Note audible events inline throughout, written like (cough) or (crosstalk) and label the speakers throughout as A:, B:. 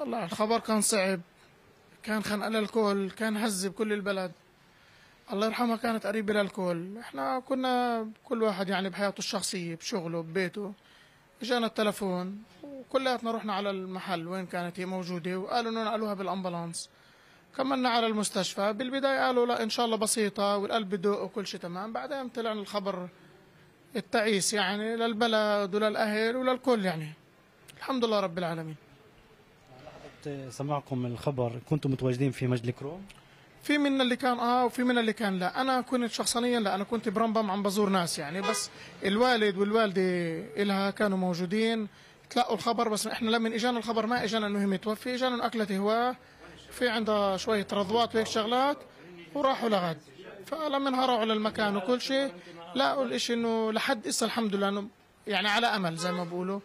A: طلع الخبر كان صعب كان خنق للكل كان هزة بكل البلد الله يرحمها كانت قريبة للكل احنا كنا كل واحد يعني بحياته الشخصية بشغله ببيته اجانا التلفون وكلياتنا رحنا على المحل وين كانت هي موجودة وقالوا انه نقلوها بالامبلانس كملنا على المستشفى بالبداية قالوا لا ان شاء الله بسيطة والقلب بدق وكل شيء تمام بعدين طلعنا الخبر التعيس يعني للبلد وللأهل وللكل يعني الحمد لله رب العالمين
B: وقت سماعكم الخبر كنتم متواجدين في مجلس الكروم؟
A: في منا اللي كان اه وفي منا اللي كان لا انا كنت شخصيا لا انا كنت برمبم عم بزور ناس يعني بس الوالد والوالده الها كانوا موجودين تلقوا الخبر بس احنا لما اجانا الخبر ما اجانا انه هي متوفي اجانا انه اكلت هواه في عندها شويه رضوات وهيك شغلات وراحوا لغد فلما على للمكان وكل شيء لقوا الاشي انه لحد اسا الحمد لله انه يعني على امل زي ما بقولوا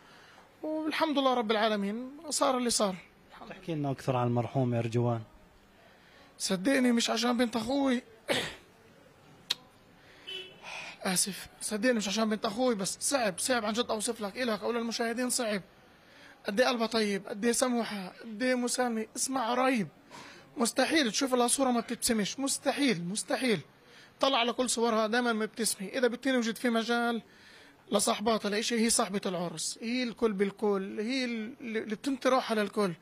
A: والحمد لله رب العالمين صار اللي صار تحكي لنا اكثر عن المرحوم ارجوان صدقني مش عشان بنت اخوي (clears throat) اسف صدقني مش عشان بنت اخوي بس صعب صعب عن جد اوصف لك الك او للمشاهدين صعب قد ايه قلبها طيب قد ايه سموحه قد ايه مسامي اسمع قريب مستحيل تشوف لها صوره ما بتبتسمش مستحيل مستحيل طلع على كل صورها دائما مبتسمه اذا بتني وجد في مجال لصاحباتها لإشي هي صاحبة العرس هي الكل بالكل هي اللي بتنطي روحها للكل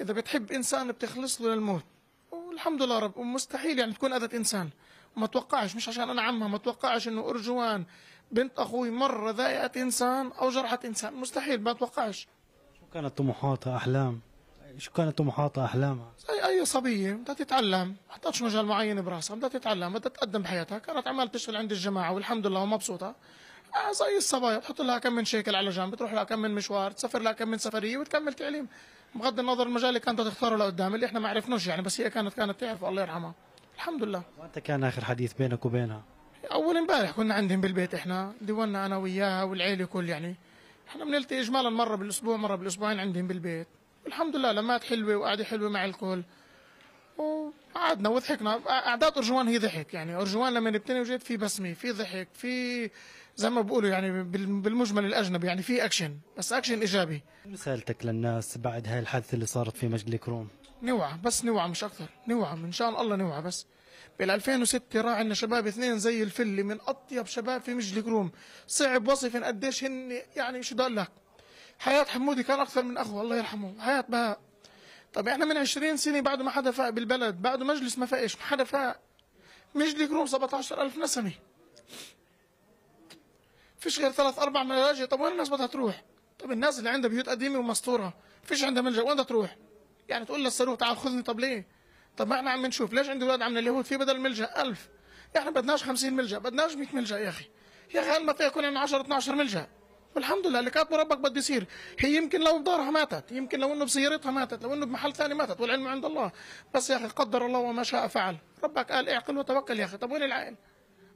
A: اذا بتحب انسان بتخلص له للموت والحمد لله رب ومستحيل يعني تكون اذت انسان ما توقعش مش عشان انا عمها ما توقعش انه ارجوان بنت اخوي مره ضايقت انسان او جرحت انسان مستحيل ما توقعش
B: شو كانت طموحاتها احلام شو كانت طموحاتها احلامها
A: زي اي صبيه بدها تتعلم ما حطتش مجال معين براسها بدها تتعلم بدها تقدم بحياتها كانت عمال تشتغل عند الجماعه والحمد لله ومبسوطه آه، زي الصبايا بتحط لها كم من شيكل على جنب بتروح لها كم من مشوار تسافر لها كم من سفريه وتكمل تعليم بغض النظر المجال اللي كانت تختاره لقدام اللي احنا ما عرفناش يعني بس هي كانت كانت تعرف الله يرحمها الحمد لله وانت
B: كان اخر حديث بينك وبينها
A: اول امبارح كنا عندهم بالبيت احنا ديوانا انا وياها والعيله كل يعني احنا بنلتقي اجمالا مره بالاسبوع مره بالاسبوعين عندهم بالبيت الحمد لله لمات حلوه وقعده حلوه مع الكل وقعدنا وضحكنا اعداد ارجوان هي ضحك يعني ارجوان لما نبتني وجيت في بسمه في ضحك في زي ما بقولوا يعني بالمجمل الاجنبي يعني في اكشن بس اكشن ايجابي
B: رسالتك للناس بعد هاي الحادثه اللي صارت في مجد الكروم
A: نوعة بس نوعة مش اكثر نوعة ان شاء الله نوعة بس بال 2006 راح عندنا شباب اثنين زي الفل من اطيب شباب في مجد الكروم صعب وصف قديش هن يعني شو بدي اقول لك حياه حمودي كان اكثر من اخوه الله يرحمه حياه بهاء طب احنا من 20 سنه بعد ما حدا فاق بالبلد بعد مجلس ما فاقش ما حدا فاق مجلي كروم 17000 نسمه فيش غير ثلاث اربع ملاجئ طب وين الناس بدها تروح؟ طب الناس اللي عندها بيوت قديمه ومسطوره فيش عندها ملجا وين بدها تروح؟ يعني تقول للصاروخ تعال خذني طب ليه؟ طب ما احنا عم نشوف ليش عندي اولاد عم اليهود في بدل ملجا 1000 احنا بدناش 50 ملجا بدناش 100 ملجا يا اخي يا اخي هل ما فيها يكون عندنا 10 12 ملجا الحمد لله اللي كاتبه ربك بده يصير هي يمكن لو بدارها ماتت يمكن لو انه بسيارتها ماتت لو انه بمحل ثاني ماتت والعلم عند الله بس يا اخي قدر الله وما شاء فعل ربك قال اعقل وتوكل يا اخي طب وين العقل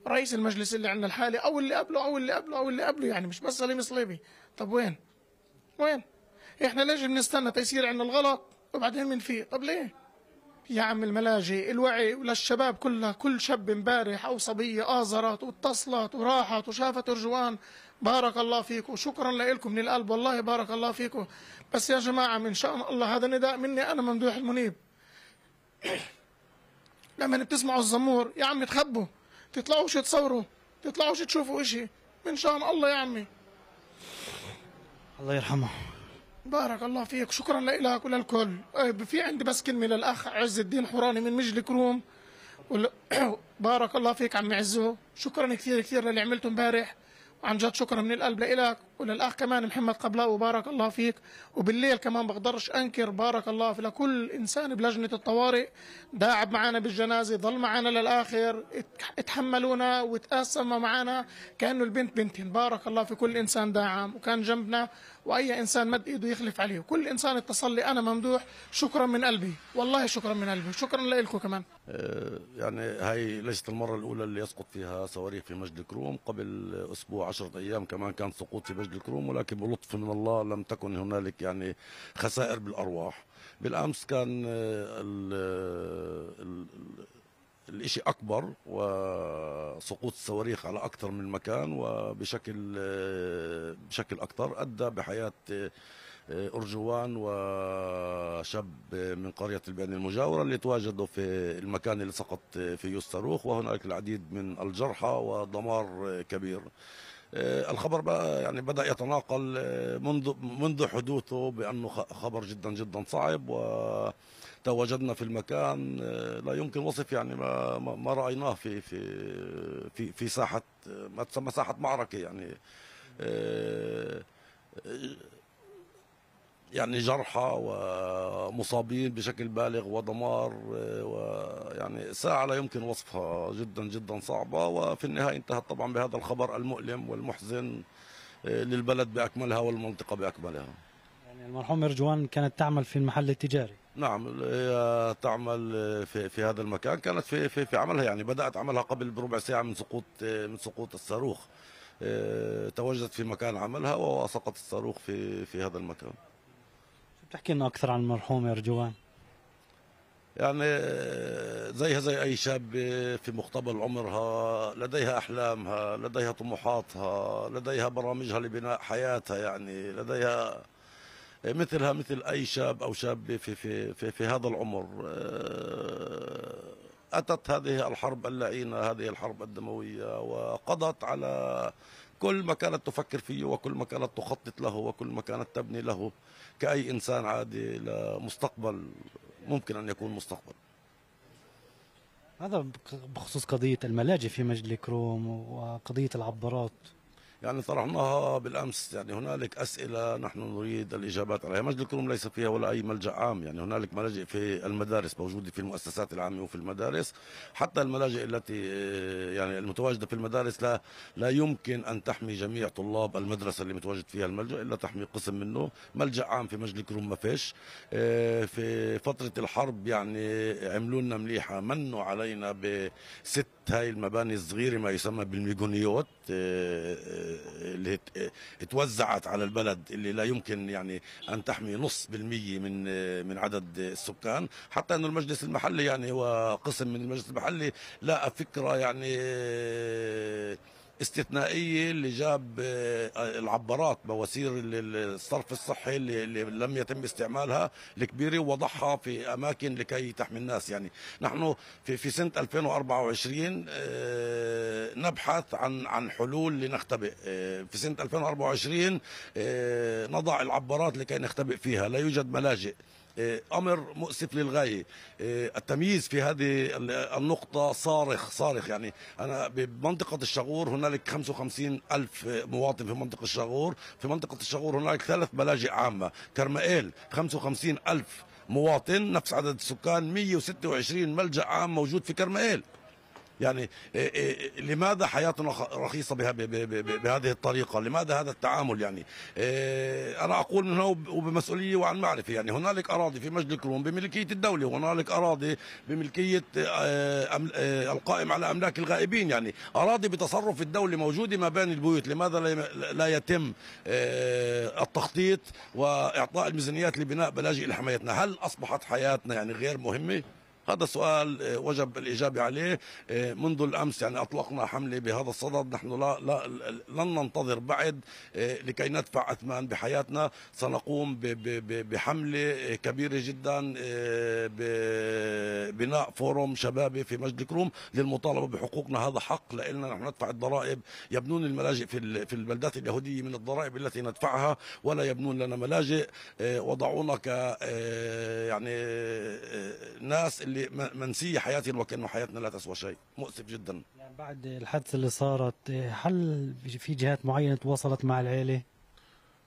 A: رئيس المجلس اللي عندنا الحالي او اللي قبله او اللي قبله او اللي قبله يعني مش بس سليم صليبي طب وين وين احنا ليش بنستنى تيسير عندنا الغلط وبعدين بنفيق طب ليه يا عم الملاجئ الوعي وللشباب كلها كل شاب امبارح أو صبية آزرت واتصلت وراحت وشافت رجوان بارك الله فيكم شكرا لكم من القلب والله بارك الله فيكم بس يا جماعة من شأن الله هذا نداء مني أنا ممدوح المنيب (coughs) لما بتسمعوا الزمور يا عمي تخبوا تطلعوش تصوروا تطلعوش تشوفوا إشي من شأن الله يا عمي الله يرحمه بارك الله فيك شكرا لك وللكل طيب، في عندي بس كلمه للاخ عز الدين حوراني من مجل كروم (coughs) بارك الله فيك عمي عزو شكرا كثير كثير للي عملته امبارح وعن جد شكرا من القلب لك وللاخ كمان محمد قبلاوي بارك الله فيك وبالليل كمان بقدرش انكر بارك الله في لكل انسان بلجنه الطوارئ داعب معنا بالجنازه ضل معنا للاخر اتحملونا وتقاسموا معنا كانه البنت بنتهم بارك الله في كل انسان داعم وكان جنبنا واي انسان مد ايده يخلف عليه وكل انسان اتصل لي انا ممدوح شكرا من قلبي والله شكرا من قلبي شكرا لكم كمان
C: آه، يعني هاي ليست المره الاولى اللي يسقط فيها صواريخ في مجد كروم قبل اسبوع 10 ايام كمان كان سقوط في مجد هنالك الكروم ولكن بلطف من الله لم تكن هنالك يعني خسائر بالارواح بالامس كان الـ آه، الـ آه، الإشي أكبر وسقوط الصواريخ على أكثر من مكان وبشكل آه، بشكل أكثر أدى بحياة أرجوان وشاب من قرية البيان المجاورة اللي تواجدوا في المكان اللي سقط فيه الصاروخ وهناك العديد من الجرحى ودمار كبير آه، الخبر بقى يعني بدا يتناقل آه، منذ منذ حدوثه بانه خبر جدا جدا صعب وتواجدنا في المكان آه، لا يمكن وصف يعني ما ما رايناه في في في في ساحه ما تسمى ساحه معركه يعني يعني جرحى ومصابين بشكل بالغ ودمار آه، ويعني ساعة لا يمكن وصفها جدا جدا صعبة وفي النهاية انتهت طبعا بهذا الخبر المؤلم والمحزن آه، للبلد بأكملها والمنطقة بأكملها
B: يعني المرحوم إرجوان كانت تعمل في المحل التجاري
C: نعم هي تعمل آه، في في هذا المكان كانت في في, في عملها يعني بدات عملها قبل بربع ساعه من سقوط من سقوط الصاروخ توجدت في مكان عملها وسقط الصاروخ في في هذا المكان
B: تحكي لنا اكثر عن المرحوم رجوان
C: يعني آه، زيها زي اي شاب آه، في مقتبل عمرها لديها احلامها لديها طموحاتها لديها برامجها لبناء حياتها يعني لديها آه، مثلها مثل اي شاب او شاب في في في, في هذا العمر اتت هذه الحرب اللعينه هذه الحرب الدمويه وقضت على كل ما كانت تفكر فيه وكل ما كانت تخطط له وكل ما كانت تبني له كأي إنسان عادي لمستقبل ممكن أن يكون مستقبل
B: هذا بخصوص قضية الملاجئ في مجلي كروم وقضية العبرات
C: يعني طرحناها بالامس يعني هنالك اسئله نحن نريد الاجابات عليها، مجد الكروم ليس فيها ولا اي ملجا عام، يعني هنالك ملاجئ في المدارس موجوده في المؤسسات العامه وفي المدارس، حتى الملاجئ التي آه، يعني المتواجده في المدارس لا لا يمكن ان تحمي جميع طلاب المدرسه اللي متواجد فيها الملجا الا تحمي قسم منه، ملجا عام في مجد الكروم ما فيش، آه، في فتره الحرب يعني عملوا لنا مليحه، منوا علينا بست هاي المباني الصغيره ما يسمى بالميجونيوت آه، اللي توزعت على البلد اللي لا يمكن يعني ان تحمي نص بالمية من من عدد السكان حتى انه المجلس المحلي يعني هو قسم من المجلس المحلي لا فكره يعني استثنائيه اللي جاب آه، العبارات بواسير الصرف الصحي اللي لم يتم استعمالها الكبيره ووضعها في اماكن لكي تحمي الناس يعني نحن في في سنه 2024 آه، نبحث عن عن حلول لنختبئ آه، في سنه 2024 نضع العبارات لكي نختبئ فيها لا يوجد ملاجئ آه، امر مؤسف للغايه آه، التمييز في هذه النقطه صارخ صارخ يعني انا بمنطقه الشغور هنالك 55 الف مواطن في منطقه الشغور في منطقه الشغور هنالك ثلاث ملاجئ عامه كرمائيل 55 الف مواطن نفس عدد السكان 126 ملجأ عام موجود في كرمائيل يعني إيه، إيه، لماذا حياتنا رخيصة بهذه الطريقة لماذا هذا التعامل يعني إيه، أنا أقول من هنا وبمسؤولية وعن معرفة يعني هنالك أراضي في مجد الكرون بملكية الدولة وهنالك أراضي بملكية آه، آه، القائم على أملاك الغائبين يعني أراضي بتصرف الدولة موجودة ما بين البيوت لماذا لا يتم آه، التخطيط وإعطاء الميزانيات لبناء بلاجئ لحمايتنا هل أصبحت حياتنا يعني غير مهمة؟ هذا سؤال آه، وجب الإجابة عليه آه، منذ الأمس يعني أطلقنا حملة بهذا الصدد نحن لا, لا لن ننتظر بعد آه، لكي ندفع أثمان بحياتنا سنقوم بحملة كبيرة جدا ببناء فورم شبابي في مجد الكروم للمطالبة بحقوقنا هذا حق لأننا نحن ندفع الضرائب يبنون الملاجئ في في البلدات اليهودية من الضرائب التي ندفعها ولا يبنون لنا ملاجئ وضعونا ك يعني ناس اللي منسيه حياتي وكانه حياتنا لا تسوى شيء مؤسف جدا يعني
B: بعد الحادثه اللي صارت هل في جهات معينه تواصلت مع العيله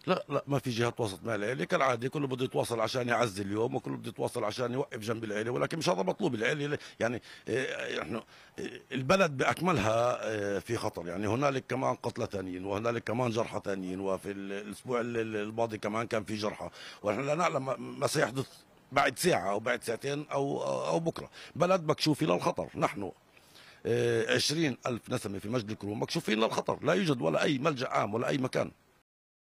C: لا لا ما في جهه تواصلت مع العيله كالعاده كله بده يتواصل عشان يعزي اليوم وكله بده يتواصل عشان يوقف جنب العيله ولكن مش هذا مطلوب العيله يعني نحن إيه، إيه، البلد باكملها إيه، في خطر يعني هنالك كمان قتلى ثانيين وهنالك كمان جرحى ثانيين وفي الاسبوع الماضي كمان كان في جرحى ونحن لا نعلم ما سيحدث بعد ساعة أو بعد ساعتين أو أو بكرة بلد مكشوفين للخطر نحن آه، عشرين ألف نسمة في مجد الكروم مكشوفين للخطر لا يوجد ولا أي ملجأ عام ولا أي مكان